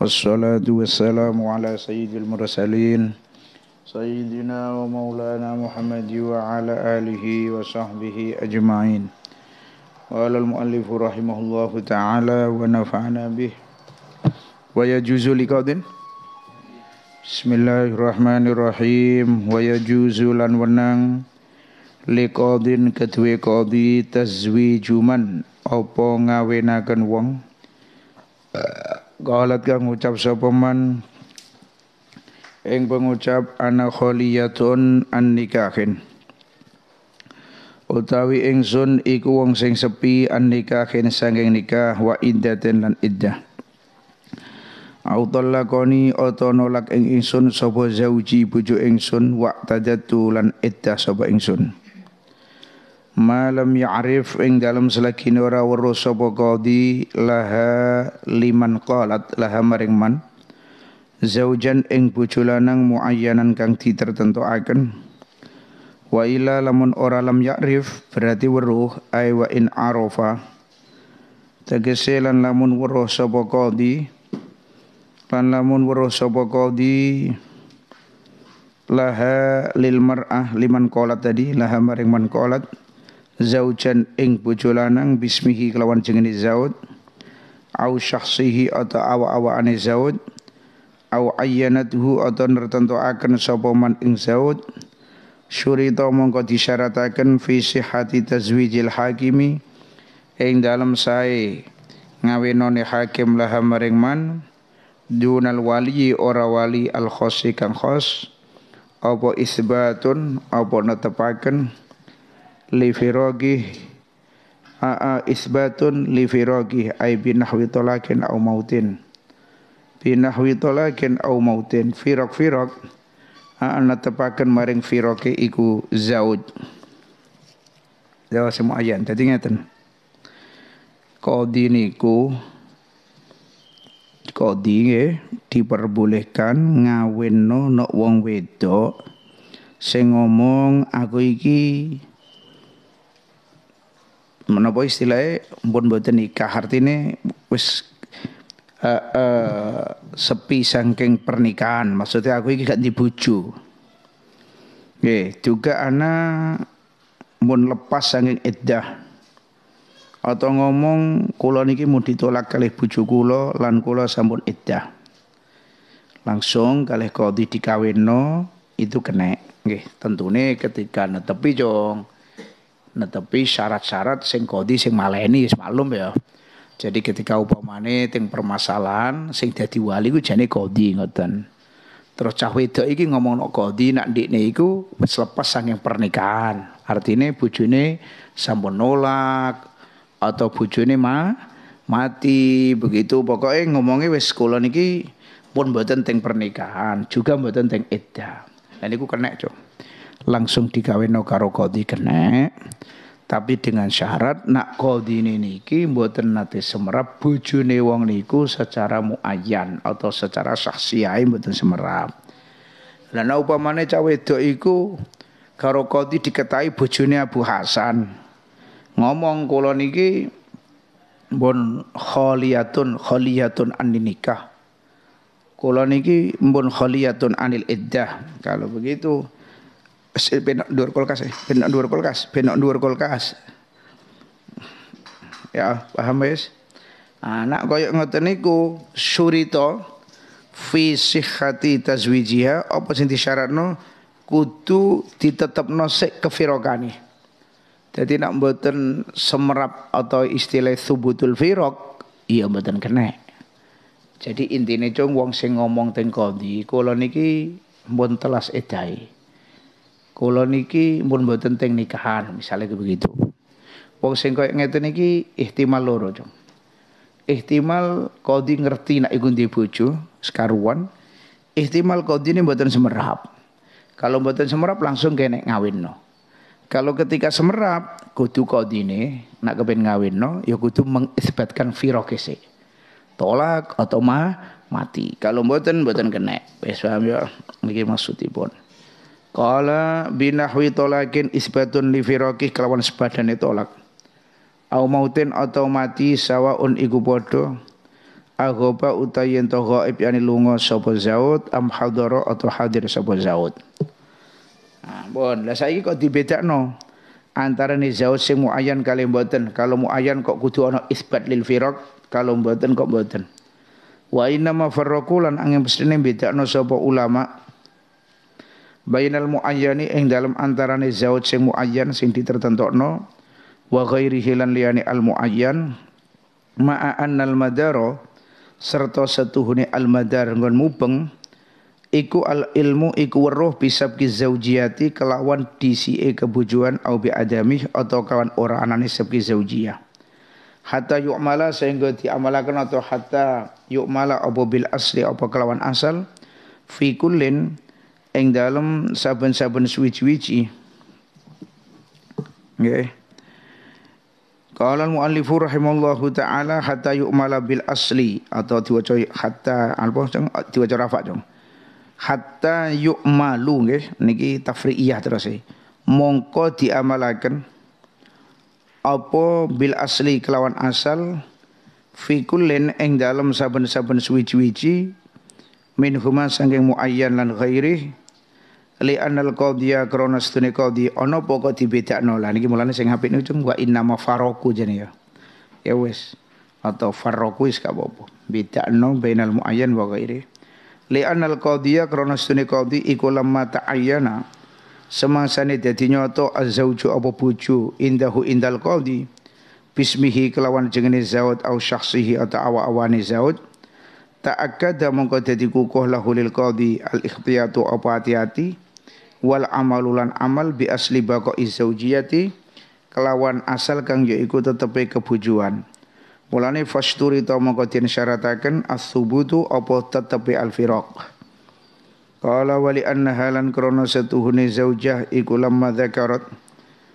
والصلاة والسلام على سيد المرسلين سيدنا ومولانا محمد وعلى آله وصحبه أجمعين قال المؤلف رحمه الله تعالى ونفعنا به ويجوز لقاد بسم الله الرحمن الرحيم ويجوز لن كتوي liqadin kedue qadi أو apa ngawinaken wong Qalat kang ucap sapa man ing pengucap ana kholiyatun an nikahin. Utawi ingsun iku wong sing sepi an nikahin sanging nikah wa iddatin lan iddah. Au talakoni oto nolak ing ingsun sapa zauji bojo ingsun wa tadatu lan iddah sapa ingsun malam ya'rif ing dalam selagi ora weruh sapa qadi laha liman qalat laha maring man zaujan ing bojo lanang muayyanan kang akan, wa ila lamun ora lam ya'rif berarti weruh ay wa in arafa tegese lamun weruh sapa qadi lan lamun weruh sapa qadi laha lil mar'ah liman qalat tadi laha maring man qalat zaujan ing bojo lanang bismihi kelawan jengene zaud au syakhsihi atau awa-awaane zaud au ayyanathu atau nertentoaken sapa man ing zaud syurita mongko disyarataken fi sihhati tazwijil hakimi ing dalam sae ngawenone hakim laha maring man dunal wali ora wali al khosi kang khos apa isbatun apa netepaken li firagih isbatun li firagih ay binahwi talakin au mautin binahwi talakin au mautin firaq firaq ana tepaken maring firoki iku zaud, Jawa semua ayat dadi ngeten Kodi niku Kodi nge, diperbolehkan ngaweno nok wong wedok sing ngomong aku iki menapa istilahnya pun boten nikah artinya, wis uh, uh, sepi saking pernikahan maksudnya aku ini gak dibuju Oke, juga anak mun lepas saking iddah atau ngomong kula niki mau ditolak kalih bojo kula lan kula sampun iddah. Langsung kalih kodi no itu kena. tentu tentune ketika netepi jong netepi syarat-syarat sing kodi sing maleni wis maklum ya. Jadi ketika upamane ting permasalahan sing dadi wali ku jane kodi ngoten. Terus cah wedok iki ngomong nok kodi nak ndikne iku wis lepas saking pernikahan. Artine bojone sampun nolak atau bojone ma mati begitu pokoknya ngomongnya wis sekolah niki pun buat tentang pernikahan juga buat tentang iddah. Lan iku kenek, Cuk langsung dikawinno karo kodi kene tapi dengan syarat nak qadhine niki mboten nate semerap bojone wong niku secara muayyan atau secara saksiae mboten semerap lan upamane cah wedok iku karo qadhi diketahi bojone Abu Hasan ngomong kula niki mbon kholiyatun kholiyatun an nikah kula niki mbon kholiyatun anil iddah kalau begitu benok dhuwur kulkas ya, benok dhuwur kulkas, benok dhuwur kulkas. Ya, paham yes. Anak koyo ngoten niku surita fi sihhati tazwijiha apa sing disyaratno kudu ditetepno sik kefirokane. Jadi nak mboten semerap atau istilah subutul firok, iya mboten kena. Jadi intinya cung wong sing ngomong teng kondi, kula niki mbon telas edai kula niki mun mboten teng nikahan misalnya begitu wong sing koyo ngeten iki ihtimal loro jong ihtimal kodi ngerti nak iku ndek bojo sekaruan ihtimal kodi ini mboten semerap kalau mboten semerap langsung kene ngawinno kalau ketika semerap kudu kodine nak kepen ngawinno ya kudu mengisbatkan firokese tolak atau mah mati kalau mboten mboten kena wis paham ya niki maksudipun Qala binahwi tolakin isbatun li firaqih kelawan sebadane tolak. Au mautin atau mati sawaun iku padha. Agoba utayen to gaib yani lunga sapa zaud am hadara atau hadir sapa zaud. Nah, bon, lah saiki kok dibedakno antara ni zaud sing muayyan kali mboten. Kalau muayyan kok kudu ana isbat lil firaq, kalau mboten kok mboten. Wa inna ma farraqu lan angin pesene bedakno sapa ulama' bainal muayyani ing dalam antarane zauj sing muayyan sing ditertentokno wa ghairihi hilan liyane al muayyan ma'a annal madara serta setuhune al madar ngon mubeng iku al ilmu iku weruh bisab ki zaujiyati kelawan DCA kebujuan au bi adami atau kawan ora anane sebki zaujia. hatta yu'mala sehingga diamalakan atau hatta yu'mala apa bil asli apa kelawan asal fi kullin ing dalam saben-saben suwiji-wiji. Nggih. Qala al-muallifu rahimallahu taala hatta yu'mala bil asli atau diwaca hatta apa diwaca rafa jong. Hatta yu'malu nggih niki tafri'iyah terus e. Mongko diamalaken apa bil asli kelawan asal fi kullin ing dalem saben-saben suwiji-wiji min huma sanging muayyan lan ghairih li anal qadhiya krana sedune qadhi ana apa kok dibedakno lah niki mulane sing apik niku wa inna mafaraku jane ya ya wis atau farraku wis gak apa-apa bedakno bainal muayyan wa ghairi li anal qadhiya krana sedune qadhi iku lamma ta'ayyana semangsane dadi nyoto azauju apa bucu indahu indal qadhi bismihi kelawan jengene zaud au syakhsihi atau awa-awane zaud ta'akkada mongko dadi kukuh lahulil qadhi al ikhtiyatu apa hati-hati wal amalulan amal bi asli baqai zaujiyati kelawan asal kang ikut tetepi kebujuan mulane fasturi ta mongko den syarataken as apa tetepi al-firaq Kala wali anna halan krono setuhune zaujah iku lamma dzakarat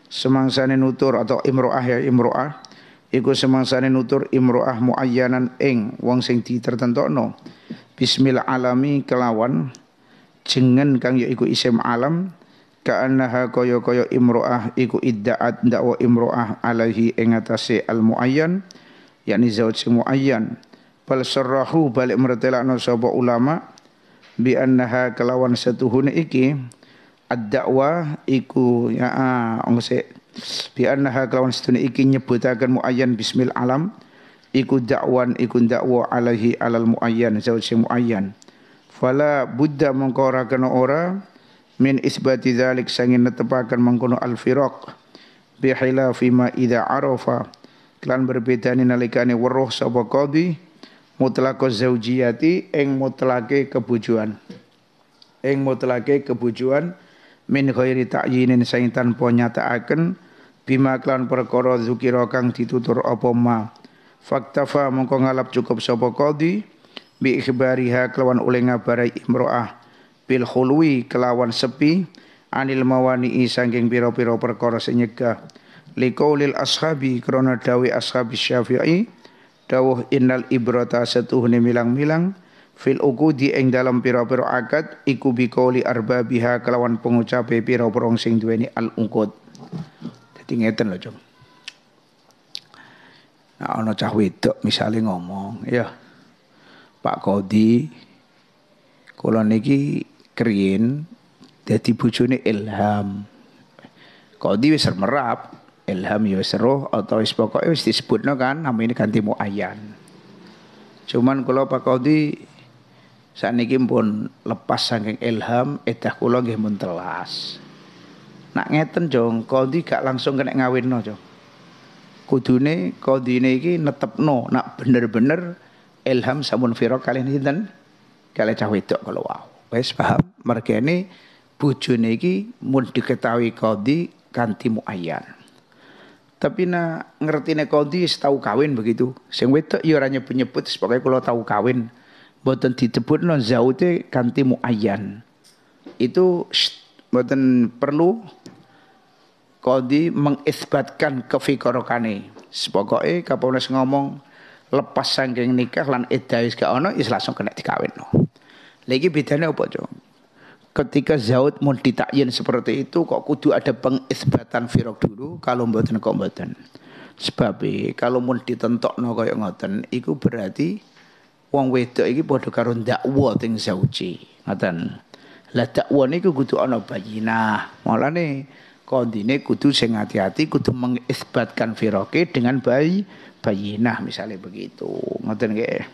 semangsane nutur atau imro'ah ya imro'ah iku semangsane nutur imro'ah muayyanan ing wong sing ditertentokno bismil alami kelawan jengen kang ya iku isim alam ka'annaha kaya-kaya imro'ah iku idda'at dakwa imro'ah alaihi ing al muayyan yakni zauj sing muayyan bal sarrahu balik mertelakno sapa ulama bi annaha kelawan setuhune iki ad-dakwa iku ya ah, ngse bi annaha kelawan setuhune iki nyebutaken muayyan bismil alam iku dakwan iku dakwa alaihi alal muayyan zauj sing muayyan fala buddha mongko ora kena ora min isbati zalik sangin netepaken mengkono al firaq bi khilafi ma idza arafa klan berbedani nalikane weruh sapa qadi mutlaqo zaujiyati ing mutlake kebujuan ing mutlake kebujuan min khairi ta'yinin sing tanpa nyataaken bima klan perkara zukira kang ditutur apa ma faktafa mongko ngalap cukup sapa qadi bi ikhbariha kelawan oleh ngabarai imro'ah bil khului kelawan sepi anil mawani sangking piro-piro perkara senyegah liqaulil ashabi krana dawi ashabi syafi'i dawuh innal ibrata setuhne milang-milang fil uqudi ing dalam piro-piro akad iku arba biha kelawan pengucape piro pira sing duweni al uqud jadi ngeten loh Jong Nah, ono cah wedok misalnya ngomong, ya, Pak Kodi kula niki kriyen dadi bojone Ilham. Kodi wis merap, Ilham ya wis roh atau wis pokoke wis disebutno kan namine ganti Muayyan. Cuman kula Pak Kodi sakniki pun lepas saking Ilham, edah kula nggih mun telas. Nak ngeten jong, Kodi gak langsung kena ngawinno jong. Kudune Kodine iki netepno nak bener-bener ilham samun firo kalian hinten kalian cah wedok kalau wow wes paham ini bojone iki mun diketahui kodi kanti muayan, tapi na ngertine kodi tahu kawin begitu sing wedok ya penyebut nyebut kalau pokoke kula tahu kawin boten ditebutno zaute kanti muayan, itu boten perlu kodi mengisbatkan kefikorokane sepokoknya kapolres ngomong lepas saking nikah lan iddah wis ono is langsung kena dikawin. Lha iki bedane apa, Cuk? Ketika zaud mun ditakyin seperti itu kok kudu ada pengisbatan firok dulu kalau mboten kok mboten. Sebab e, kalau mun ditentokno kaya ngoten iku berarti wong wedok iki padha karo dakwa teng zauji. Ngoten. Lah dakwa niku kudu ana bayinah. Mulane kondine kudu sing hati-hati kudu mengisbatkan firoke dengan bayi bayinah misalnya begitu ngoten nggih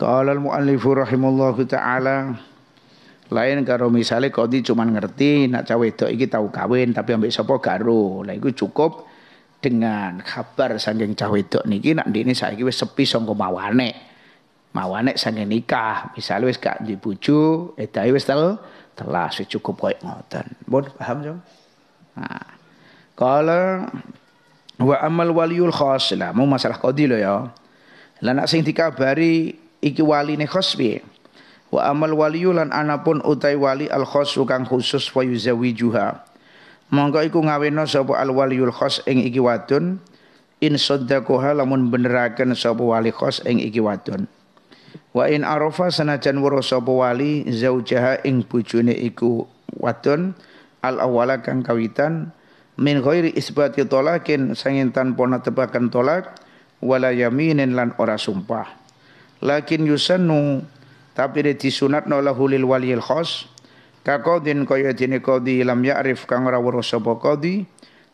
qala al muallif rahimallahu taala lain karo misalnya kodi cuman ngerti nak cawe itu iki tau kawin tapi ambek sopo garu lah iku cukup dengan kabar sanggeng cawe itu niki nak di ini saiki wis sepi sangka mawane mawane sanggeng nikah misalnya wis gak duwe bojo edahe wis tel telas cukup koyo ngoten bon paham jom nah kala Wa amal waliul khos. Lah mau masalah qadi lho ya. Lah nak sing dikabari iki waline khos piye? Wa amal waliul lan anapun utai wali al khos kang khusus wa yuzawijuha. Monggo iku ngaweno sapa al waliul khos ing iki wadon in sadaqaha lamun beneraken sapa wali khos ing iki wadon. Wa in arafa sanajan wuro sapa wali zaujaha ing bojone iku wadon al awala kang kawitan min ghairi isbati tolakin sangin tanpa natepakan tolak wala yaminin lan ora sumpah lakin yusannu tapi disunat lahu lil waliyil khos kakodin kaya dene kodi lam ya'rif kang ora weruh sapa kodi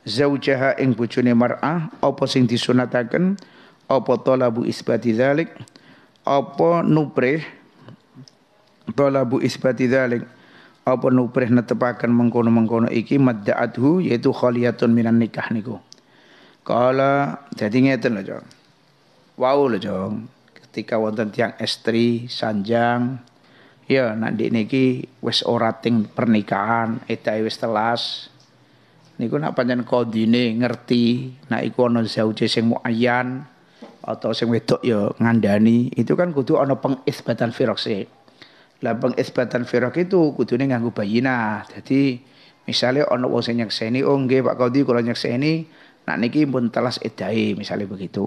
zaujaha ing bojone mar'ah apa sing disunataken apa talabu isbati zalik, apa nuprih talabu isbati zalik apa nuprih netepaken mengkono-mengkono iki madda'athu yaitu khaliyatun minan nikah niku. Kala jadi ngeten lho, Jong. Wau lho, Jong. Ketika wonten tiang estri sanjang ya nak dik niki wis ora ting pernikahan, edae wis telas. Niku nak pancen kodine ngerti, nak iku ana zauje sing muayyan atau sing wedok ya ngandani, itu kan kudu ana pengisbatan firqsi. E. Lah pengesbatan firak itu kudune nganggo bayinah. Jadi misalnya ono wong sing nyekseni oh nggih Pak Kodi kula nyekseni nak niki pun telas edai misalnya begitu.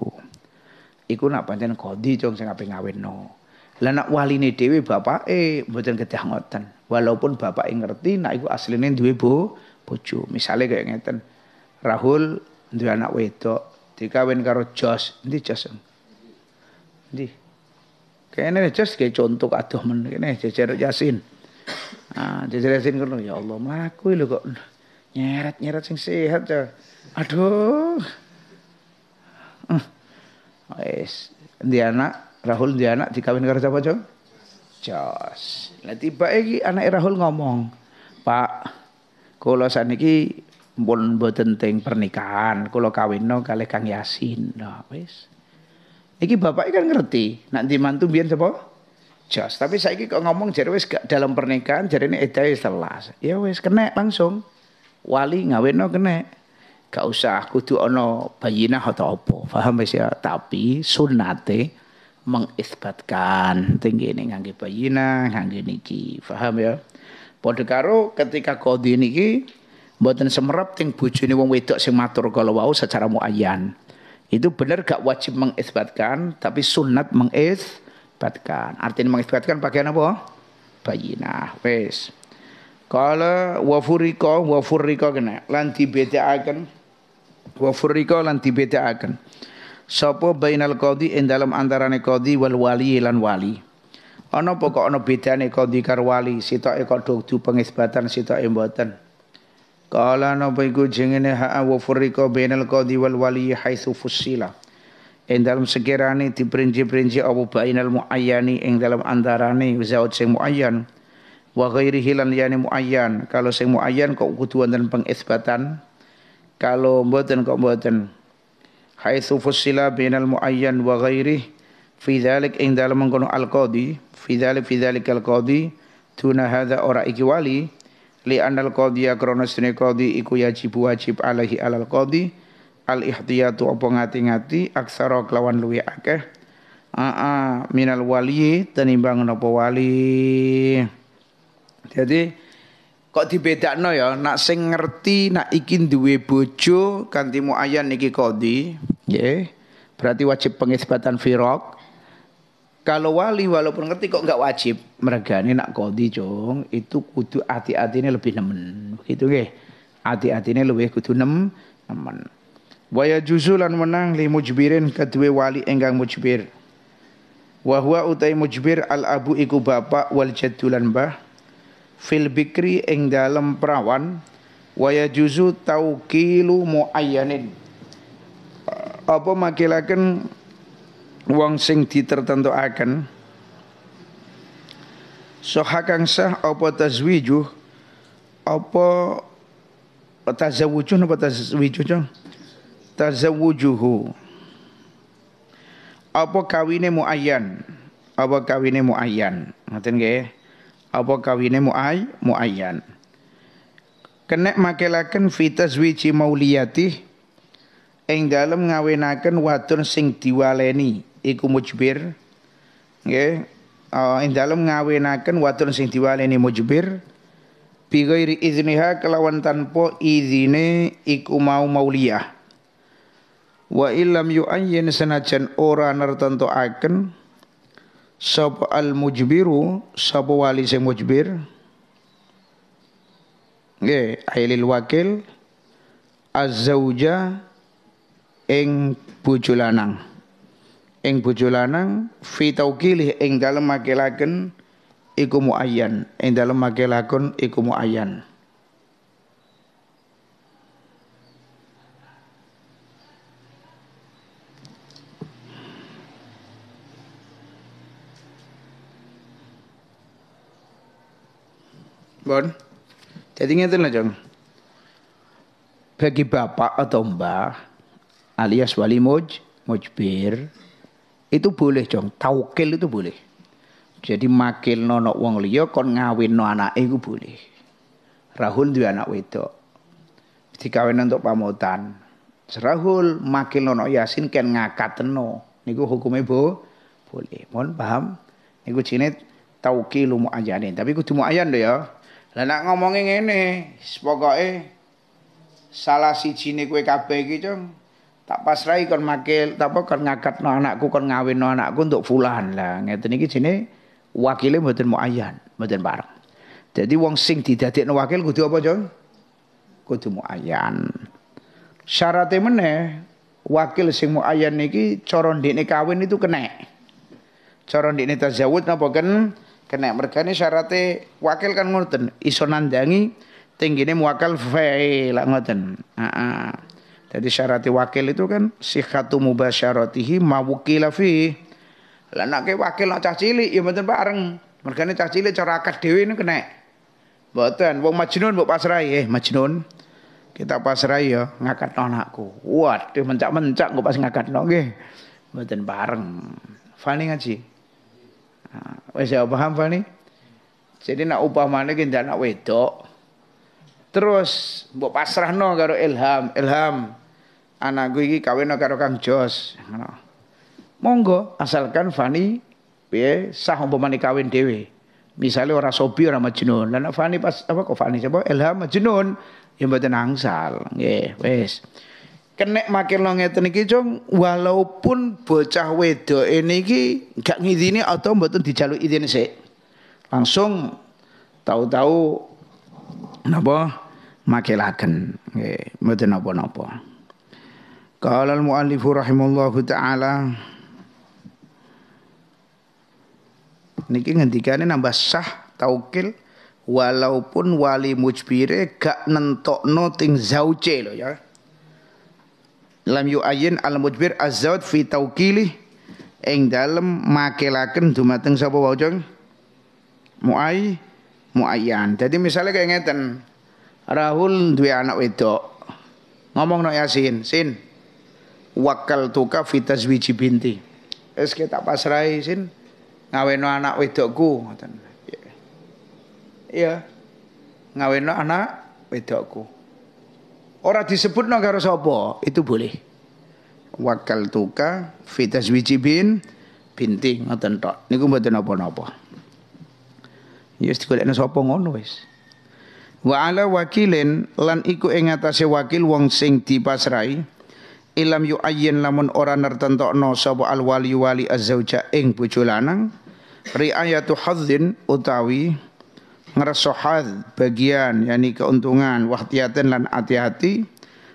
Iku nak pancen Kodi cung sing ape ngawinno. Lah nak waline dhewe bapake mboten kedah ngoten. Walaupun bapake ngerti nak iku asline duwe bo bojo. Misale kayak ngeten. Rahul duwe anak wedok dikawin karo Jos. Endi Jos? Endi? Kene jas kayak contoh kadoh men kene jejeruk Yasin. Ah, jejer Yasin kono ya Allah mlaku lho kok nyeret-nyeret sing sehat ya. Aduh. Hmm. Wes, ndi anak Rahul ndi anak dikawin karo sapa, Jong? Jos. Lah tiba iki anak Rahul ngomong, "Pak, kula saniki pun mboten teng pernikahan, kula kawinno kalih Kang Yasin." Nah, wis. Iki bapak kan ngerti, nanti mantu biar sapa? Jos. Tapi saiki kok ngomong jare wis gak dalam pernikahan jarene edae telas. Ya wes kena langsung. Wali no kena. Gak usah kudu ono bayina atau apa. faham wis ya? Tapi sunate mengisbatkan tinggi ini ngangge bayina ngangge niki. faham ya? Padha karo ketika kodi niki mboten semerap ting bujuni wong wedok sing matur kala wau secara muayyan. Itu benar gak wajib mengisbatkan, tapi sunat mengisbatkan. Artinya mengisbatkan pakaian apa? Bayinah. Wes. Kala wafuriko wafuriko kena. Lan akan Wafuriko lan akan Sopo bainal kodi in dalam antara kodi wal wali lan wali. Ana apa kok ana kodi kar wali, sitoke kok dudu pengisbatan embatan Kala napa iku jengene ha'a wa furriqa bainal qadhi wal wali haitsu fussila. Ing dalam sekirane diprinci-princi apa bainal muayyani ing dalam antarane zaud sing muayyan wa ghairihi hilan yani muayyan. Kalau sing muayyan kok kudu wonten pengisbatan. Kalau mboten kok mboten. Haitsu fussila bainal muayyan wa ghairihi fi dzalik ing dalem mengkono al qadhi fi dzalik fi dzalik al tuna hadza ora iki wali li anal qadhiya krana sene qadhi iku yajib wajib alaihi alal qadhi al ihtiyatu apa ngati-ngati aksara kelawan luwi akeh aa minal wali tenimbang napa wali jadi kok dibedakno ya nak sing ngerti nak iki duwe bojo kanthi muayyan iki qadhi nggih berarti wajib pengisbatan firaq kalau wali walaupun ngerti kok enggak wajib mergane nak kodi cung itu kudu hati-hati ini lebih nemen begitu nggih hati-hati ini lebih kudu nem nemen waya juzulan menang li mujbirin kedua wali enggang mujbir wahwa utai mujbir al abu iku bapak wal jadulan bah fil bikri ing dalem perawan waya juzu mu ayanin apa makilakan wong sing akan Sohakang sah apa tazwiju apa tazawujun apa tazwijun tazawujuhu apa kawine muayyan apa kawine muayyan ngaten nggih eh? apa kawine muay muayyan Kene makelaken fi tazwiji mauliyati ing dalem ngawinaken wadon sing diwaleni iku mujbir nggih uh, ing dalem ngawinaken watun sing diwaleni mujbir bi ghairi izniha kelawan tanpa izine iku mau mauliyah wa illam yu'ayyin senajan ora nertentoaken sapa al mujbiru sapa wali sing mujbir nggih ailil wakil az-zauja ing bojo lanang ing bojo lanang fi tauqilih ing dalem makelaken iku muayyan ing dalem makelaken iku muayyan Bon. Jadi lah jong. Bagi bapak atau mbah alias wali moj, mujbir, itu boleh, Jong. Taukil itu boleh. Jadi makil nono wong liya kon no anak iku boleh. Rahul dua anak wedok. Dikawin untuk pamotan Serahul makil nono Yasin ken no Niku hukumnya bo boleh. Mohon paham? Niku jenenge taukilu muayyanin. Tapi kudu muayyan lho ya. Lah nak ngomongi ngene, pokoke salah sijine kowe kabeh gitu Cung tak pasrai kon makil apa kon ngakatno anakku kon ngawinno anakku untuk fulan lah ngeten iki sini wakile mboten muayyan mboten bareng jadi wong sing no wakil kudu apa Jong kudu muayyan syaratnya mana? wakil sing muayyan niki coron ndekne kawin itu kena cara ndekne tazawud napa ken kena ini syaratnya wakil kan ngoten iso nandangi tinggine muakal fa'il ngoten heeh jadi syarat wakil itu kan sihatu mubasyaratihi mawukila fi. Lah ke wakil nak cah cilik ya mboten bareng. Mergane cah cilik cara akad dhewe ini kena. Mboten wong Majnun mbok pasrahi eh Majnun. Kita pasrahi ya ngakat anakku. Waduh mencak-mencak kok pas ngakatno nggih. Mboten bareng. Fani ngaji. Ah, wis ya paham Fani? Jadi nak upah mana ndak nak wedok. Terus mbok no, karo Ilham, Ilham anakku iki kawin karo Kang Jos. Monggo asalkan Fani piye sah umpamane kawin dhewe. Misalnya orang sobi orang majnun. Lah Fani pas apa kok Fani sapa Elha majnun ya mboten angsal. Nggih, wis. Kenek makin lo ngeten iki cung walaupun bocah wedo ini iki gak ngidini atau mboten dijaluk izin sik. Langsung tahu-tahu napa makelaken. Nggih, mboten napa-napa. Qala al-muallifu rahimallahu taala Niki ngendikane nambah sah taukil walaupun wali mujbire gak nentokno ting zauce lo ya. Lam yu'ayyin al-mujbir az-zauj fi dalam ing dalem makelaken dumateng sapa wae muai muayyan. Jadi misalnya kayak ngeten Rahul duwe anak wedok. Ngomong no Yasin, Sin, wakal tuka fitas wiji binti. Es kita pasrai sin ngaweno anak wedokku. Iya. Ngaweno anak wedokku. Orang disebut no karo sopo itu boleh. Wakal tuka fitas wiji bin binti ngoten tok. Niku mboten napa-napa. Yes ya digolekno sapa ngono wis. Wa ala wakilin lan iku ing atase wakil wong sing dipasrai ilam ayen lamun ora no sabo al wali wali azauja ing bojo lanang riayatu hadzin utawi ngerso bagian yani keuntungan wahtiyatin lan hati-hati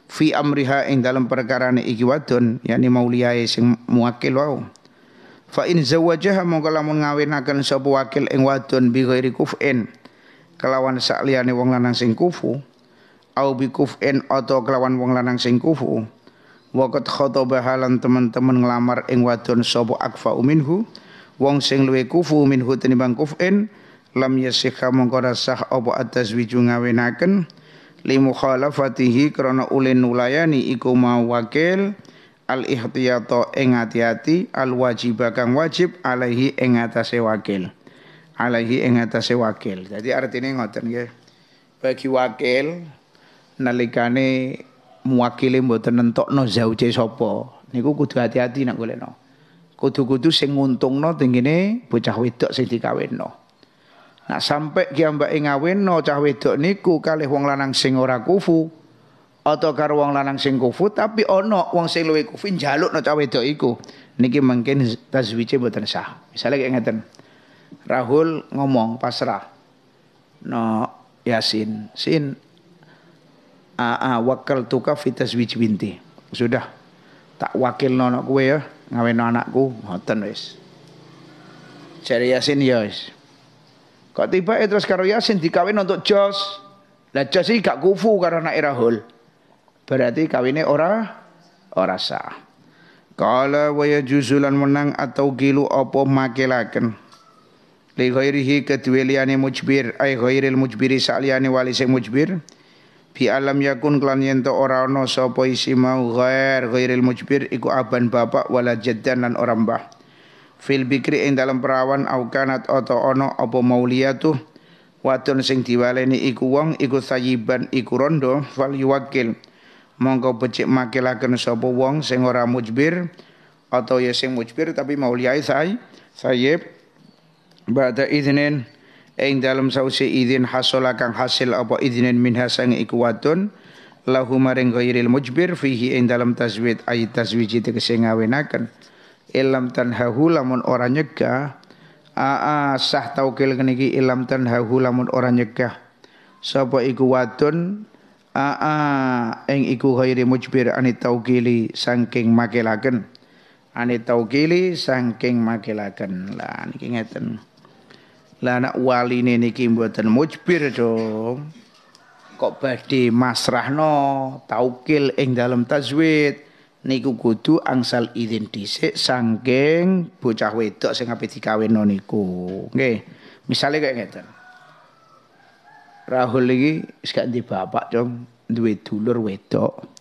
fi amriha ing dalam perkara iki wadon yani mauliyae sing muakil wau fa in zawajaha mongko lamun ngawinaken sapa wakil ing wadon bi ghairi kufin kelawan sakliyane wong lanang sing kufu au bi kufin atau kelawan wong lanang sing kufu waqad khataba halan teman-teman ngelamar ing wadon sobo akfa uminhu, wong sing luwe kufu minhu tinimbang kufin lam yasikha mongko rasah apa atazwiju ngawinaken li mukhalafatihi krana ulin nulayani iku mau wakil al ihtiyata ing ati-ati al wajiba kang wajib alaihi ing atase wakil alaihi ing atase wakil dadi artine ngoten nggih bagi wakil nalikane muwakile mboten nentokno zauce sapa niku kudu hati-hati nak golekno kudu-kudu sing nguntungno tengene bocah wedok sing dikawinno nak sampe kiambake ngawinno cah wedok niku kalih wong lanang sing ora kufu atau karo wong lanang sing kufu tapi ana wong sing luwe kufu njalukno cah wedok iku niki mungkin tazwije mboten sah misalnya kayak ngeten Rahul ngomong pasrah no Yasin sin aa wakal tuka fitas wij binti. Sudah. Tak wakil nono gue ya. Ngawin anakku. Ngoten wis. Cari Yasin ya wis. Kok tiba ya terus karo Yasin dikawin untuk Jos. Lah Jos ini gak kufu karena anak Berarti kawinnya ora ora sah. Kala waya juzulan menang atau gilu opo makilaken. li ghairihi kedua liyane mujbir ay ghairil mujbiri saliyane wali sing mujbir bi alam yakun klan yen to ora ono sapa isi mau ghair ghairil mujbir iku aban bapak wala jaddan lan ora mbah fil bikri ing dalam perawan au kanat ata ono apa mauliyatu wadon sing diwaleni iku wong iku sayiban iku rondo fal yuwakil mongko becik makilaken sapa wong sing ora mujbir atau ya sing mujbir tapi mauliyai say sayib ba'da iznin ing dalem sausi idin hasola kang hasil apa iznin minha sang iku wadon lahu maring ghairil mujbir fihi ing dalem tazwid ay tazwiji tegese ngawinaken ilam tanhahu lamun ora nyegah aa sah taukil keniki ilam tanhahu lamun ora nyegah sapa iku wadon aa ing iku ghairi mujbir anit taukili saking makelaken anit taukili saking makelaken lah niki ngeten lah anak wali niki mboten mujbir dong. Kok badhe masrahno taukil ing dalam tajwid niku kudu angsal izin dhisik sangking bocah wedok sing ape dikawinno niku. Nggih. Misale kaya ngeten. Rahul iki wis gak duwe bapak, dong. Duwe dulur wedok.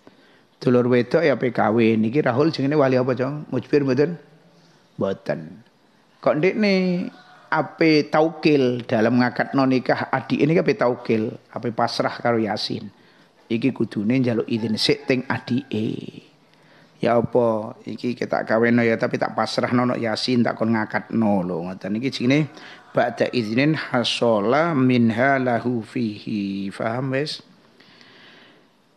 dulur wedok ya PKW niki Rahul jenenge wali apa, dong? Mujbir mboten? Mboten. Kok ndekne ape taukil dalam ngakat nonikah adik ini ape taukil ape pasrah karo yasin iki kudune njaluk izin sik teng adike ya apa iki kita kaweno ya tapi tak pasrah nono yasin tak kon no lo ngoten iki jenenge ba'da iznin hasola minha lahu fihi paham wis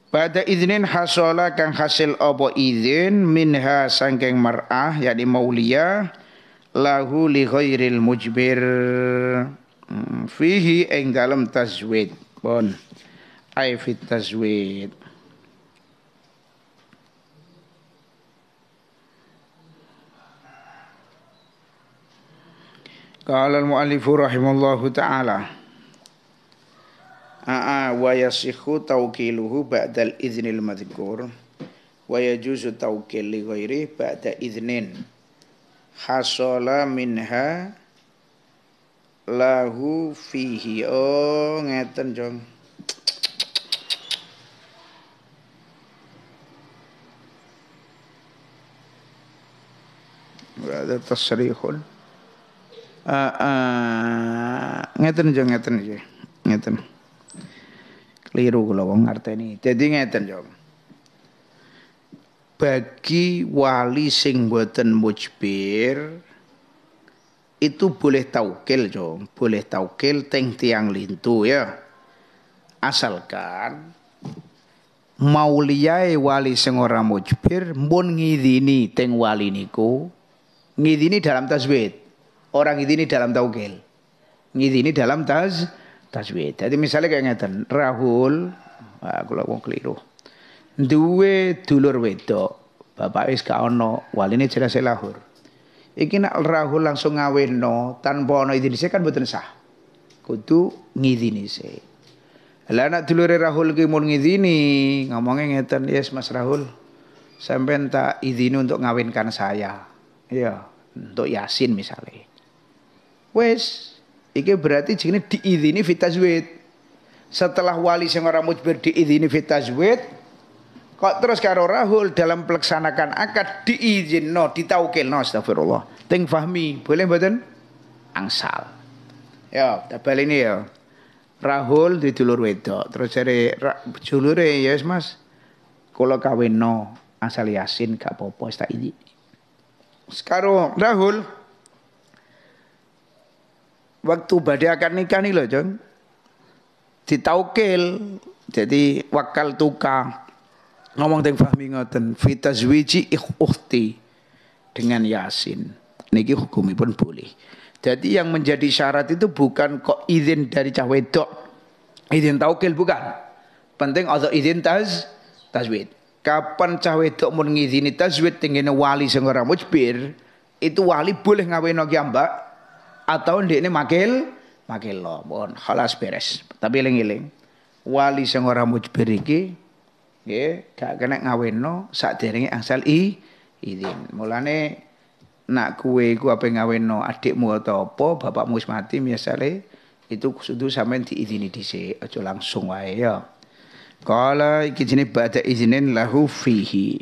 Pada iznin hasola kang hasil obo izin minha sangkeng mar'ah yakni maulia lahu li ghairil mujbir hmm, fihi ing dalam tazwid pun ai fit tazwid Qala al-mu'allifu rahimallahu ta'ala A'a wa yasikhu tawkiluhu ba'dal iznil madhkur wa yajuzu tawkil li ghairi ba'da iznin hasola minha lahu fihi oh ngeten jong ada tasrihun uh, uh, ngeten jong ngeten jong ngeten keliru kalau ngerti ini, jadi ngeten jong bagi wali sing boten mujbir itu boleh taukil jo, boleh taukil teng tiang lintu ya. Asalkan mauliyai wali sing ora mujbir mun ngidini teng wali niku ngidini dalam taswid. Orang ngidini dalam taukil. Ngidini dalam tas taswid. Jadi misalnya kayak ngeten, Rahul, ah, kula keliru duwe dulur wedok. Bapak wis gak ono, waline jelas lahur. Iki nak rahul langsung ngaweno tanpa ono izin kan mboten sah. Kudu ngidini sik. Lah anak dulure Rahul ki mun ngidini, ngomongnya ngeten, "Yes Mas Rahul, sampean tak izini untuk ngawinkan saya." Iya, untuk Yasin misalnya. Wes, iki berarti jenenge diizini fitazwid. Setelah wali sing ora mujbir diizini fitazwid, Kok terus karo Rahul dalam pelaksanakan akad diizinno, ditaukilno astagfirullah. Teng fahmi, boleh mboten? Angsal. Ya, tabel ini ya. Rahul di dulur wedok, terus dari julure ya yes, Mas. Kula kawinno asal Yasin gak apa-apa tak ini. Sekarang Rahul waktu badai akan nikah nih loh John ditaukil jadi wakal tukang ngomong teng Fahmi ngoten fi tazwiji dengan Yasin. Niki hukumipun boleh. Jadi yang menjadi syarat itu bukan kok izin dari cah wedok. Izin taukil bukan. Penting atau izin taz tazwid. Kapan cah wedok mau ngizini tazwid tengene wali sing ora mujbir, itu wali boleh ngaweno ki ambak atau ini makil makil lo. Bon, halas beres. Tapi eling-eling. Wali sing ora mujbir iki nggih gak kena ngawinno sakderenge angsal i izin mulane nak kue ku apa ngaweno adikmu atau apa bapakmu wis mati misale itu kudu sampean diizini dhisik aja langsung wae ya kala iki jenenge bada izinin lahu fihi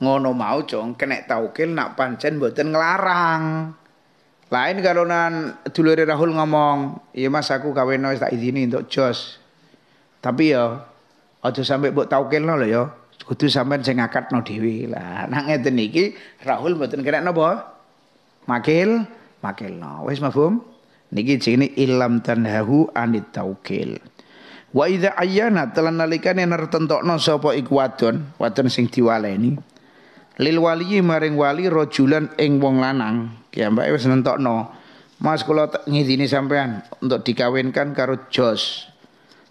ngono mau jong kena taukil nak pancen mboten ngelarang lain kalau nan dulure Rahul ngomong, "Ya Mas aku kawin wis tak izini untuk jos." Tapi ya Aja sampai mbok taukilno lho ya. Kudu sampean sing akadno dhewe. Lah nek ngeten iki Rahul mboten kena napa? Makil, makilno. Wis mafhum? Niki jenenge ilam tanhahu anit taukil. Wa idza ayyana telan nalikane nertentokno sapa iku wadon, wadon sing diwaleni. Lil wali maring wali rojulan ing wong lanang. Ya mbake wis nentokno. Mas kula ngidini sampean untuk dikawinkan karo Jos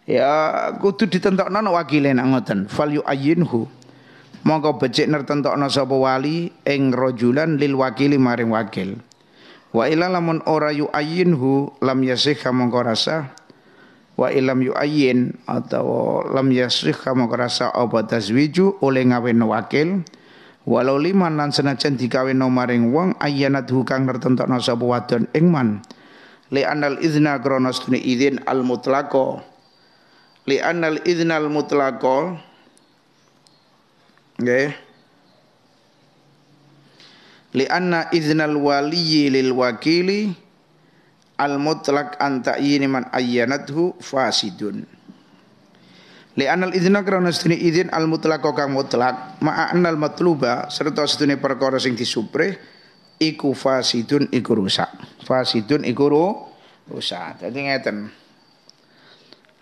ya kudu ditentokno nek wakile nek ngoten fal yu'ayyinhu mongko becik nertentokno sapa wali ing rojulan lil wakili maring wakil wa ila lamun ora yu'ayyinhu lam yasih mongko rasa wa ilam yu'ayyin atau lam yasih mongko rasa apa tazwiju oleh ngawin wakil Walau liman lan senajan dikawino maring wong ayyanat hukang nertentokno sapa wadon ing man. Li anal izna kronos izin al mutlaqo anal idznal mutlaqo nggih okay. anna idznal waliyyi lil wakili al mutlak anta ta'yini man ayyanathu fasidun anal idzna karena sedune izin al mutlaq kang mutlak anal matluba serta sedune perkara sing disupre iku fasidun iku rusak fasidun iku rusak dadi ngeten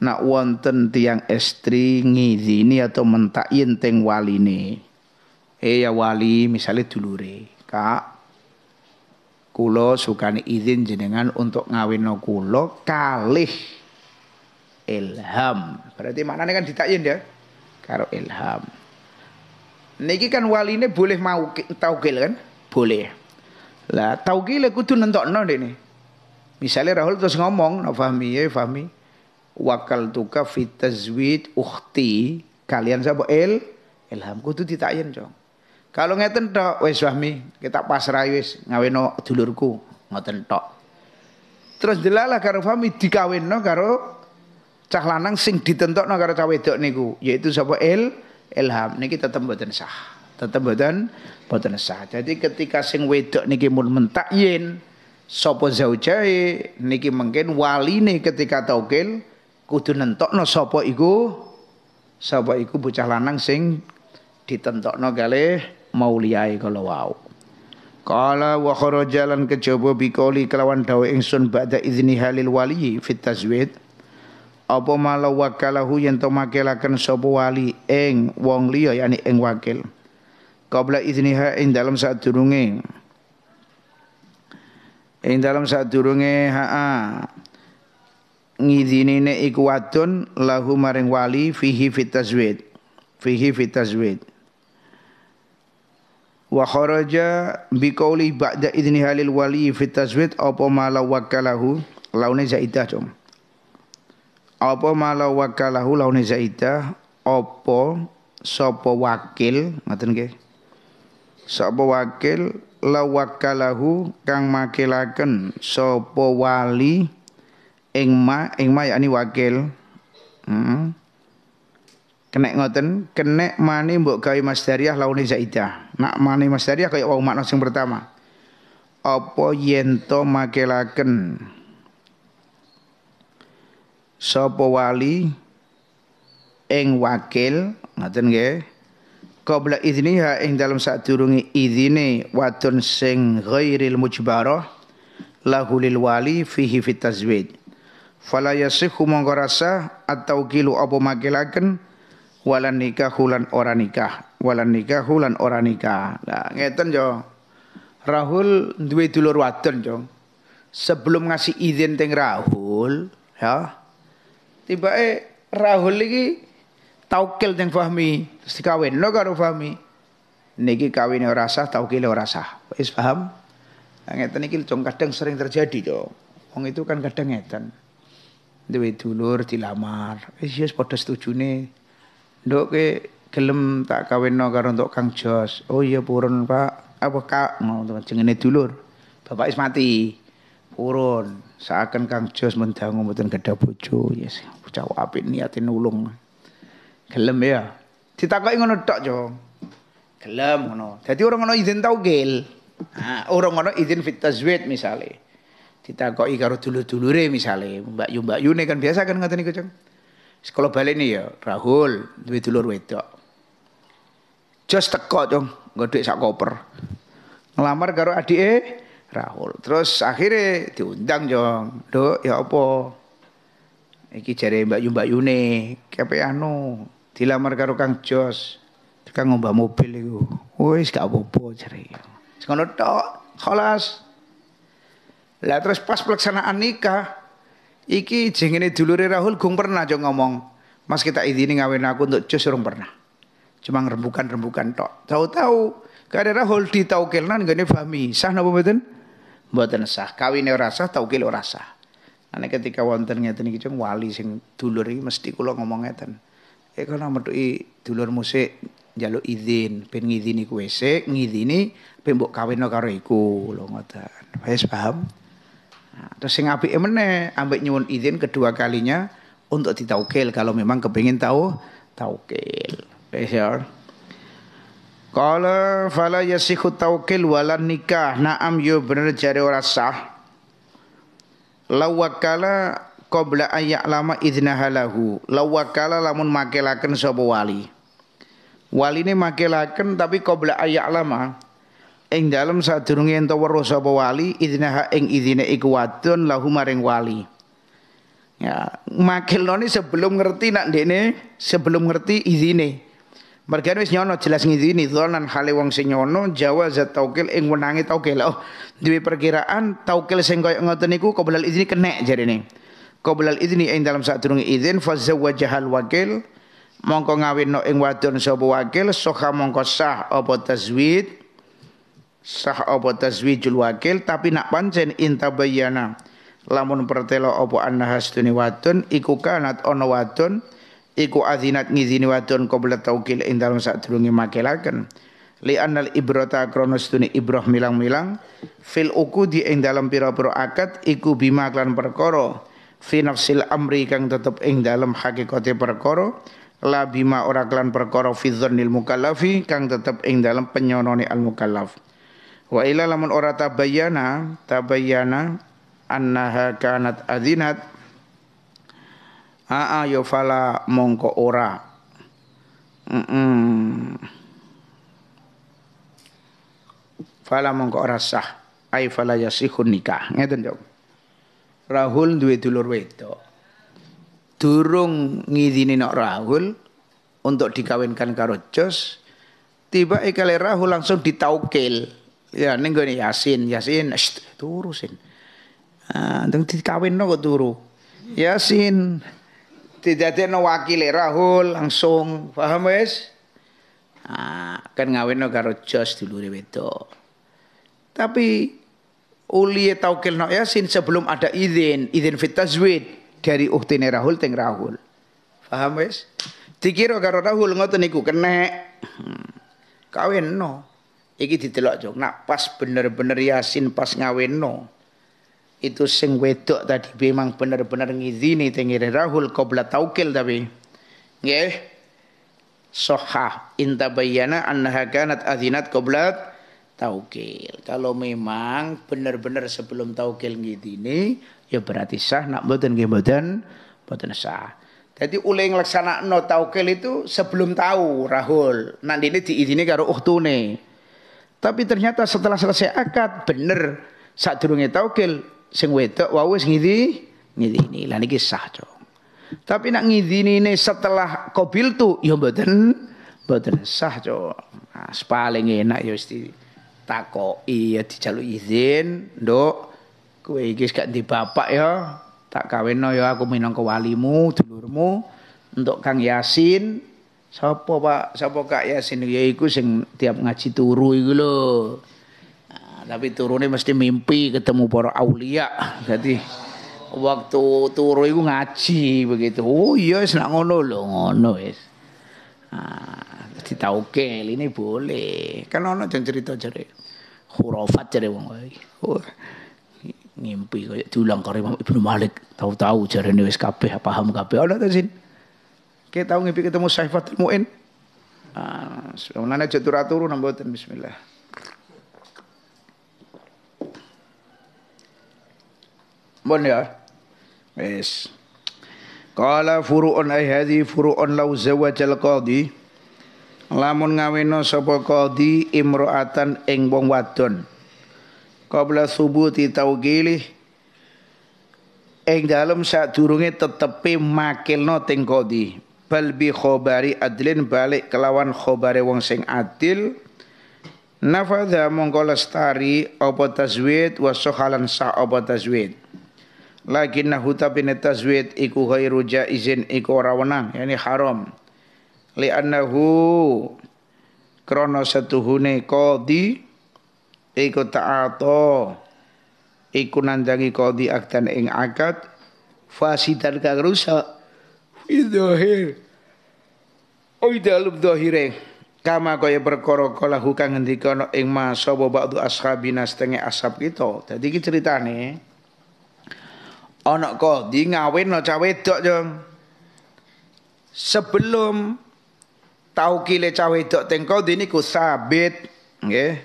nak wonten tiang istri ngizini atau mentakin teng ini? Eh ya wali misalnya dulure, Kak. Kulo sukani izin jenengan untuk ngawino kulo kalih ilham. Berarti mana kan ditakyin ya. Karo ilham. Niki kan wali ini boleh mau taugil kan? Boleh. Lah taugil ya nol deh nih. Misalnya Rahul terus ngomong, nah, Fahmi ya Fahmi wakal tuka fitazwid ukhti kalian sapa il ilham kudu ditayen cong kalau ngeten tok wis suami kita pasrah wis ngaweno dulurku ngoten tok terus delalah karo fami dikawinno karo cah lanang sing ditentokno karo cah wedok niku yaitu sapa il ilham niki tetep mboten sah tetep mboten mboten sah jadi ketika sing wedok niki mun mentakyin sapa zaujae niki mungkin waline ketika taukil kudu nentokno sapa iku sapa iku bocah lanang sing ditentokno kalih mauliyae kala wau. Kala wa kharaja lan kejaba bikoli kelawan dawe ingsun ba'da izni halil wali fit tazwid. Apa mala wakalahu yen to makilaken sapa wali ing wong liya yani ing wakil. Qabla ha ing dalam saat sadurunge. Ing dalam saat sadurunge haa dini iku wadon lahu maring wali fihi fitazwid fihi fitazwid wa kharaja bi qauli ba'da idni halil wali fitazwid apa mala wakalahu laune zaidah cum apa mala wakalahu laune zaidah apa sapa wakil ngoten nggih sapa wakil wakalahu kang makilaken sapa wali ing ma ing ma yakni wakil hmm. kenek ngoten kenek mani mbok gawe masdariah launi zaidah nak mani masdariah kaya wau makna sing pertama apa yento makelaken sapa wali ing wakil ngoten nggih qabla idzniha ing dalam saat sadurunge idzine wadon sing ghairil mujbarah lahu lil wali fihi fit fala yasihu mongko rasa atau kilu apa makelaken walan nikah hulan ora nikah walan nikah hulan ora nikah nah ngeten yo Rahul duwe dulur wadon yo sebelum ngasih izin teng Rahul ya tiba eh Rahul lagi taukil teng Fahmi terus dikawin lo karo Fahmi niki kawin ora sah taukil ora sah wis paham nah, ngeten iki kadang sering terjadi yo wong itu kan kadang ngeten duwe dulur dilamar. Wis yes padha setujune. Nduk ke gelem tak kawinno karo untuk Kang Jos. Oh iya purun, Pak. Apa Kak? Ngono jengene dulur. Bapak is mati. Purun. Seakan Kang Jos mendangu mboten gadah bojo. Yes, ya bocah apik niate nulung. Gelem ya. Ditakoki ngono tok, Jo. Gelem ngono. Dadi orang ngono izin taugil. Nah, orang ngono izin fit tazwid misalnya ditakoki karo dulur-dulure misale Mbak Yu Mbak Yune kan biasa kan ngoten niku Ceng. Sekolah balik nih ya Rahul duwe dulur wedok. Jos teko Ceng, nggo dhuwit sak koper. Ngelamar karo adike Rahul. Terus akhirnya diundang Jong. do ya apa? Iki jare Mbak Yu Mbak Yune, kepe anu dilamar karo Kang Jos. kang ngombah mobil iku. Wis gak apa-apa jare. Sekono tok, kelas lah terus pas pelaksanaan nikah, iki jengene dulure Rahul gung pernah jo ngomong, "Mas kita izini ngawin aku untuk jus rung pernah." Cuma rembukan-rembukan tok. Tahu-tahu kada Rahul ditaukilnan gane Fahmi. Sah napa mboten? Mboten sah. Kawine ora sah, taukil ora sah. Ane ketika wonten ngeten iki cung wali sing dulur iki mesti kula ngomong ngeten. Eh kana metuki dulur musik njaluk izin ben ngidini kuwe sik ngidini ben mbok kawin karo iku lho ngoten. Wis paham? terus sing apike meneh ambek nyuwun izin kedua kalinya untuk ditaukil kalau memang kepingin tahu taukil. Besar. kalau fala yasihu taukil walan nikah. Naam yo bener jare ora sah. Lawakala qabla ayak lama idnahalahu. Lawakala lamun makelaken sapa wali. wali ini makelaken tapi qabla ayak lama ing dalem sadurunge ento weruh sapa wali idnaha ing idine iku wadon lahu maring wali ya makilone sebelum ngerti nak ndekne sebelum ngerti idine mergo wis nyono jelas ngidini dhonan hale wong sing nyono jawazat taukil ing wenange taukil oh duwe perkiraan taukil sing koyo ngoten niku qoblal idni kenek eng dalam saat ing dalem sadurunge idin fazawajahal wakil mongko ngawinno ing wadon sapa wakil soha mongko sah apa tazwid sah apa tazwijul wakil tapi nak pancen intabayana lamun pertelo apa annaha stuni watun iku kanat ono watun iku azinat ngizini watun qabla taukil ing dalem sadurunge makelaken li annal ibrata kronos tuni ibrah milang-milang fil ukudi ing dalam pira-pira akad iku bima klan perkara fi nafsil amri kang tetep ing dalam hakikate perkara la bima ora klan perkara fi dzannil mukallafi kang tetep ing dalam penyonone al mukallaf Wa ila lamun ora tabayyana, tabayyana annaha kanat adzinat aa yo ya fala mongko ora. Mm -mm. Fala mongko ora sah. Ai fala yasihun nikah. Ngeten yo. Rahul duwe dulur wedok. Durung ngidini nok Rahul untuk dikawinkan karo Jos, tiba ikale Rahul langsung ditaukil. Ya ning gone Yasin, Yasin sht, turu sin. Ah, ndeng dikawinno kok turu. Yasin didadekno wakil Rahul langsung, paham wis? Ah, kan ngawinno karo Jos dulure wedok. Tapi uli taukilno Yasin sebelum ada izin, izin fit dari uhtine Rahul teng Rahul. Paham wis? Dikira karo Rahul ngoten niku kenek. Hmm. Kawinno. Iki ditelok jok, Nak pas bener-bener Yasin pas ngaweno. Itu sing wedok tadi memang bener-bener ngizini tengire rahul qabla taukil tapi. Nggih. Sohah intabayana annaha kanat adzinat qabla taukil. Kalau memang bener-bener sebelum taukil ngidini ya berarti sah nak mboten nggih mboten mboten sah. Jadi oleh nglaksanakno taukil itu sebelum tahu rahul. Nandine diidini karo uhtune. Tapi ternyata setelah selesai akad bener saat durunge taukil sing wedok wau wis ngidi ngidini. Lah niki sah, Cok. Tapi nak ini setelah kobil tu ya mboten mboten sah, Cok. Nah, paling enak ya mesti takoki ya dijaluk izin, Nduk. Kowe iki gak di bapak ya. Tak kawinno ya aku minangka walimu, dulurmu untuk Kang Yasin Sapa Pak? Sapa Kak Yasin? Ya iku sing tiap ngaji turu iku lho. Nah, tapi turune mesti mimpi ketemu para aulia. Jadi waktu turu iku ngaji begitu. Oh iya wis nak ngono lho, ngono wis. Nah, kel ini boleh. Kan ono jan cerita jare. Khurafat jare wong kowe. Oh, ngimpi kaya diulang karo Ibnu Malik. Tahu-tahu jarene wis kabeh paham kabeh. Ono ta sini? Kita tahu ngipi ketemu Saifatul Mu'in. Ah, Sebenarnya jatuh aturu nambuatan bismillah. Bon ya. Wis. Kala furu'un ay hadhi furu'un law zawajal qadhi. Lamun ngawino sapa qadhi imra'atan ing wong wadon. Qabla titau gilih, ing dalem sadurunge tetepi makilno teng qadhi bal bi khobari adlin balik kelawan khobare wong sing adil nafadha mongko lestari apa tazwid wa sohalan sa apa tazwid lakin nahu tabine tazwid iku khairu jaizin iku ora wenang yani haram li annahu krono setuhune qadi iku taato iku nandangi qadi akdan ing akad fasidan kang rusak fi zahir oi dalem zahire kama kaya perkara kala hukang ngendika ing sobo ba'du ashabina setengah ashab kita dadi iki ceritane ana qadhi no cah wedok yo sebelum taukile cah wedok teng qadhi niku sabit nggih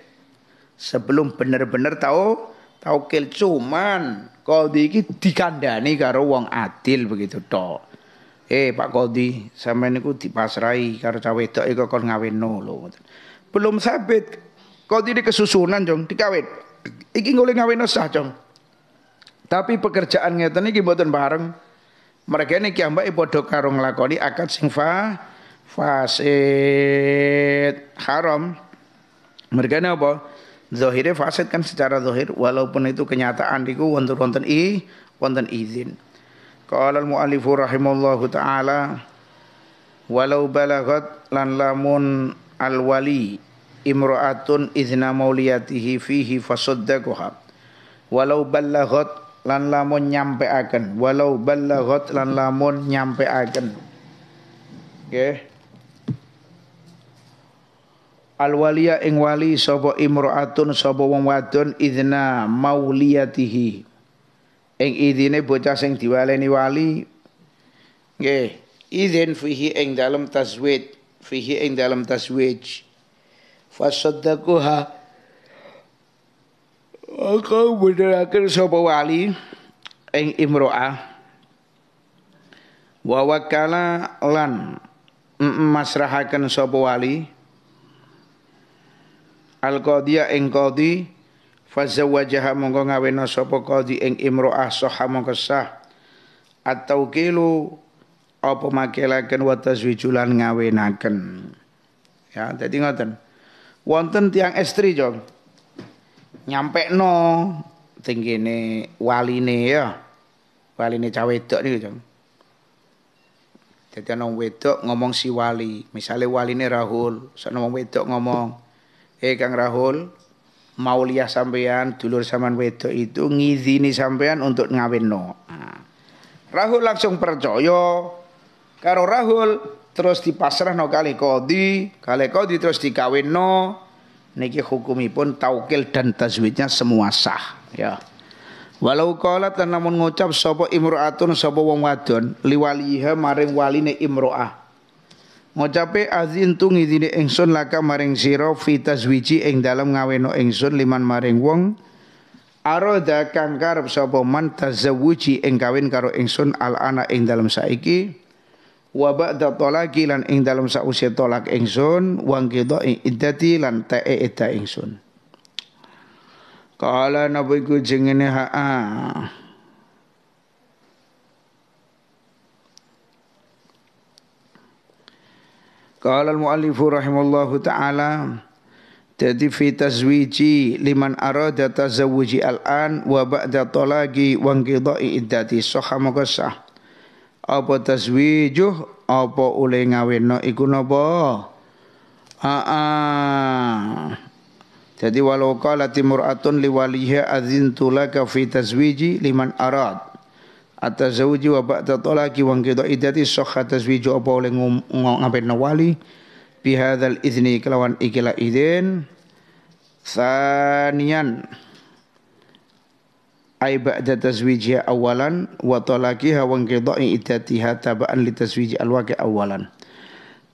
sebelum bener-bener tau taukil cuman kodi iki dikandani karo wong adil begitu tok eh Pak Kodi sampean niku dipasrai karo cah wedoke kok kon ngawinno lho belum sabit Kodi di kesusunan jong dikawin iki ngoleh ngawinno sah jong tapi pekerjaan ngeten iki mboten bareng mereka ini kiambake padha karo lakoni akad singfa fa fasid haram mereka ini apa Zohirnya fasid kan secara zohir walaupun itu kenyataan diku wonten-wonten i wonten izin Qala al-muallifu rahimallahu taala walau balagat lan lamun al-wali imra'atun izna mauliyatihi fihi fasaddaqaha walau balagat lan lamun agen walau balagat lan lamun nyampeaken nggih okay. Al-waliya ing wali sapa imra'atun sobo wong wadon izna mauliyatihi ing idine bocah sing diwaleni wali nggih iden fihi ing dalam taswid fihi ing dalam taswij fasaddaquha aku benerakan sapa wali ing imro'ah wa wakala lan masrahaken sapa wali al qadhiya ing qadhi fazawajaha mongko ngaweno sapa qadhi ing imro'ah sahha mongko sah atau kilu apa makelaken wa tazwijulan ngawenaken ya dadi ngoten wonten tiang estri jo nyampe no tinggine ne ya wali ne cawe wedok nih, jo dadi nong wedok ngomong si wali misale ne Rahul so nong wedok ngomong eh Kang Rahul mauliah sampean dulur sampean wedok itu ngizini sampean untuk ngawinno. Ah. Rahul langsung percaya karo Rahul terus dipasrahno kali kodi, kali kodi terus dikawinno. Niki hukumipun taukil dan tazwidnya semua sah ya. Walau qalat lan namun ngucap sapa imro'atun sobo wong wadon liwaliha maring waline imro'ah ngucape azintu ngidine ingsun laka maring sira fitas wici eng dalem ngaweno ingsun liman maring wong aroda kang karep sapa man tazawuji ing kawin karo ingsun al ana ing dalem saiki wa ba'da talaqi lan ing dalem usia tolak ingsun wa qida iddati lan tae eta ingsun kala nabi ku jengene ha Qala al-muallifu rahimallahu taala jadi fi tazwiji liman arada tazawuji al-an wa ba'da talaqi wa ngidai iddati sahha maka Apa tazwijuh apa oleh ngawinno iku napa? Aa. Jadi walau qala timur'atun liwaliha azintu laka fi tazwiji liman arad zauji wa ba'da talaqi wa qida iddati sahha tazwiju apa oleh ngampena wali bihadzal izni kelawan ikila izin sanian ai ba'da tazwiji ya awalan wa talaqiha wa qidai iddatiha taba'an li tazwiji alwaqi awalan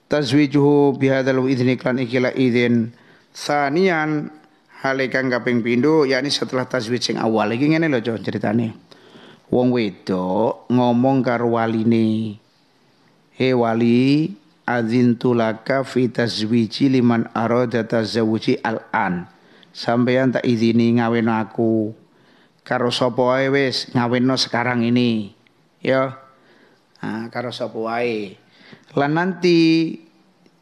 tazwijuhu bihadzal izni kelawan ikila izin sanian hale kang kaping pindu yakni setelah tazwij sing awal iki ngene lho ceritane wong wedok ngomong karo waline he wali azin tulaka fi tazwiji liman arada tazawuji al-an sampean tak izini ngawin aku karo sapa wae wis sekarang ini ya nah, karo sapa wae lan nanti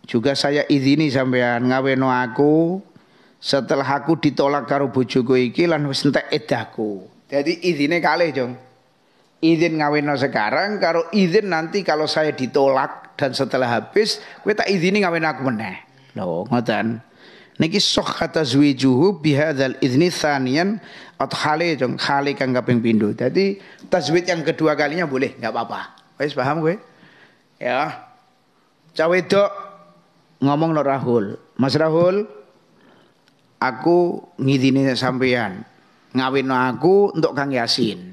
juga saya izini sampean ngaweno aku setelah aku ditolak karo bojoku iki lan wis entek edahku jadi izine kalih jong izin ngawinno sekarang karo izin nanti kalau saya ditolak dan setelah habis kowe tak izini ngawin aku meneh lho ngoten niki sah tazwijuhu bihadzal izni tsaniyan at khali jeng khali kang kaping pindho dadi tazwid yang kedua kalinya boleh nggak apa-apa wis paham kowe ya cawe dok ngomong lo Rahul Mas Rahul aku ngidini sampean ngawinno aku untuk Kang Yasin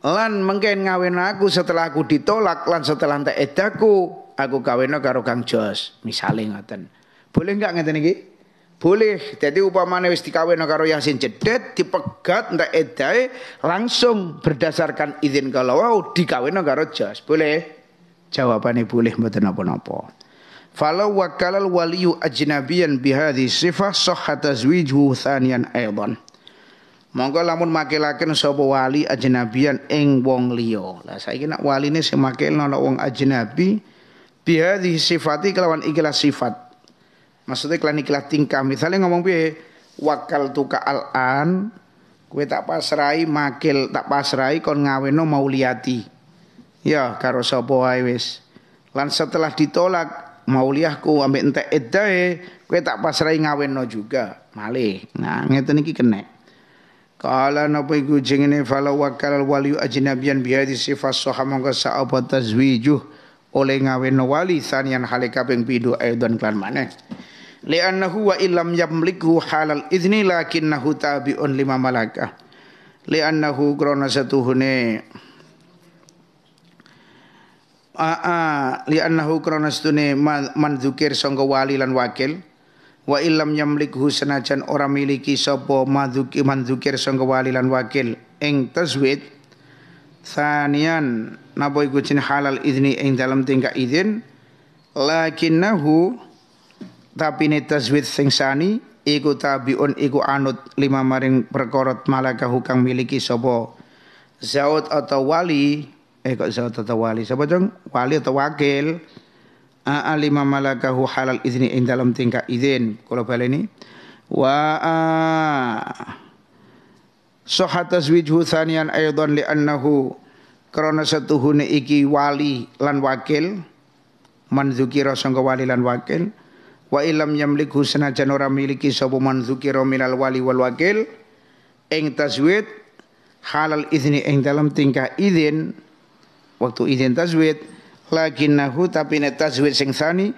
lan mengken ngawin aku setelah aku ditolak lan setelah tak edaku aku kawin karo Kang Jos misalnya ngoten boleh nggak ngeten iki boleh jadi upamane wis dikawin karo Yasin jedet dipegat tak edae langsung berdasarkan izin kalau wow dikawin karo Jos boleh jawabannya boleh mboten apa-apa Falau wakalal waliyu ajnabiyan bihadhi sifah sohha tazwijuhu thaniyan aydan. Monggo lamun makelaken sapa wali ajnabian ing wong liya. Lah saiki nek waline sing makelno ana wong ajnabi bihadhi sifati kelawan ikilah sifat. Maksudnya kelawan ikilah tingkah. Misalnya ngomong piye? Wakal tuka al-an kowe tak pasrai makil tak pasrai kon ngaweno mauliati. Ya karo sapa wae wis. Lan setelah ditolak mauliahku ambek entek edae kowe tak pasrai ngaweno juga. Malih. Nah ngeten iki kenek. Kala napa iku jengene fala wakal waliyu ajnabian biadi sifat soha mongko saapa tazwijuh oleh ngaweno wali sanian hale kaping pindho aidon klan maneh. Li'annahu wa illam yamliku halal izni lakinnahu tabi'un lima malaka. Li'annahu satu satuhune Aa li'annahu krona satune man dzukir sangka wali lan wakil wa illam yamlikhu senajan ora miliki sapa madzuki mandzukir sangka wali lan wakil ing tazwid sanian napa iku jin halal izni ing dalam tingkat izin lakinnahu tapi ne tazwid sing sani iku tabiun iku anut lima maring perkorot malaka hukang miliki sapa zaud atau wali eh kok zaud atau wali sapa jeng wali atau wakil alima malakahu halal izni ing dalam tingkah izin kalau ini wa sahha tazwijhu thaniyan aidan li annahu karena satu setuhune iki wali lan wakil manzukira sangka wali lan wakil wa ilam yamliku senajan ora miliki sapa manzukira minal wali wal wakil ing tazwid halal izni ing dalam tingkah izin waktu izin tazwid lakinnahu tapi netas tazwid sing sani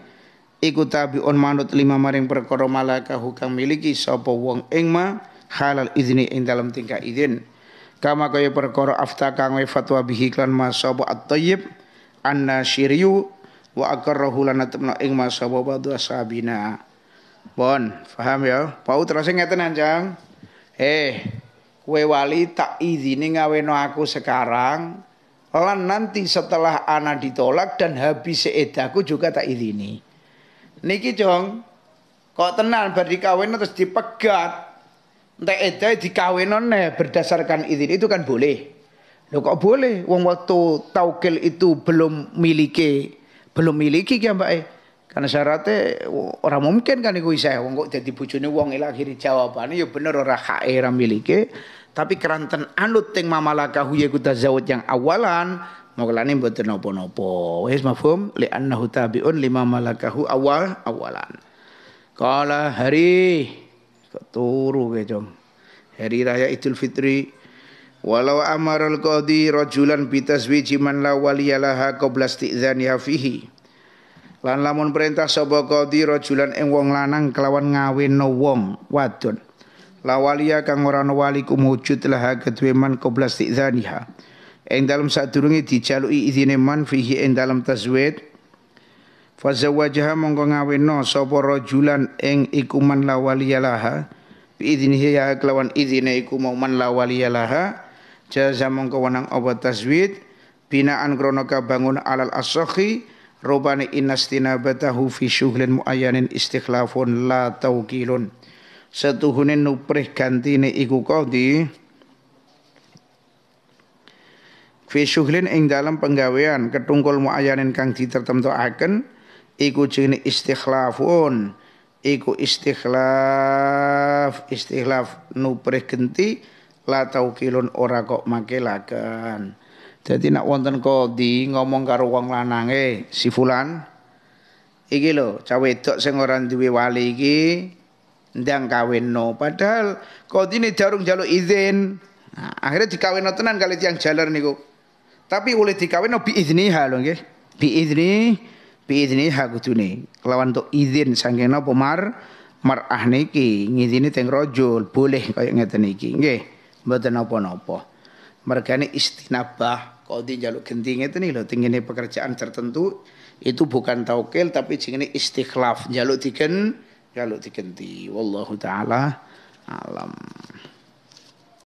iku tabiun manut lima maring perkara malaka hukang miliki sapa wong ing ma halal izni ing dalam tingkah izin kama kaya perkara afta kang fatwa bihi klan ma sapa at-thayyib anna syiryu wa akarrahu lan atmna ing ma sapa badu bon paham ya pau terus ngeten anjang eh kue wali tak izini ngaweno aku sekarang Lan nanti setelah ana ditolak dan habis seedaku juga tak idini. Niki jong, kok tenan bar dikawin terus dipegat. Entek edae dikawinone berdasarkan izin itu kan boleh. Loh kok boleh? Wong waktu taukil itu belum miliki, belum miliki kan mbak Karena syaratnya orang mungkin kan iku saya, wong kok jadi bojone wong ila akhir jawabannya ya bener ora hae ora miliki. Tapi keranten anut teng mamalakahu yaiku tazawud yang awalan mengkelani buat nopo-nopo. Wis mafhum li annahu tabi'un lima malakahu awal awalan. Kala hari keturu kecong. Hari raya Idul Fitri walau amaral qadi rajulan bitaswiji man la waliyalaha qabla istidzaniha fihi. Lan lamun perintah sapa qadi rajulan ing wong lanang kelawan no wong wadon la waliya kang ora ana wali kumujud laha kedue man qabla istidzaniha ing dalem sadurunge dijaluki izine man fihi ing dalem tazwid fazawajaha mongko ngaweno sapa rajulan ing iku man la waliya laha bi idznihi ya kelawan izine iku mau man la waliya laha jaza mongko wenang apa tazwid binaan krana kabangun alal asahi robani inastinabatahu fi syuhlin muayyanin istikhlafun la tawkilun setuhune nuprih gantine iku qadhi fi syughlin ing dalam penggawean ketungkul muayyanin kang akan iku jenenge istikhlafun iku istikhlaf istikhlaf nuprih genti la taukilun ora kok makelaken jadi nak wonten kodi ngomong karo wong lanange si fulan iki lho cah wedok sing ora duwe wali iki ndang no padahal kodine jarung jaluk izin nah, akhirnya no tenan kali tiang jalar niku tapi oleh no bi izniha lho nggih bi izni bi izniha kudune kelawan untuk izin saking no mar mar'ah niki ngizini teng rojul boleh kaya ngeten niki nggih mboten napa-napa mergane istinabah di jaluk genting ngeten lho tingene pekerjaan tertentu itu bukan taukil tapi jenenge istikhlaf jaluk digen kalau dikenti wallahu taala alam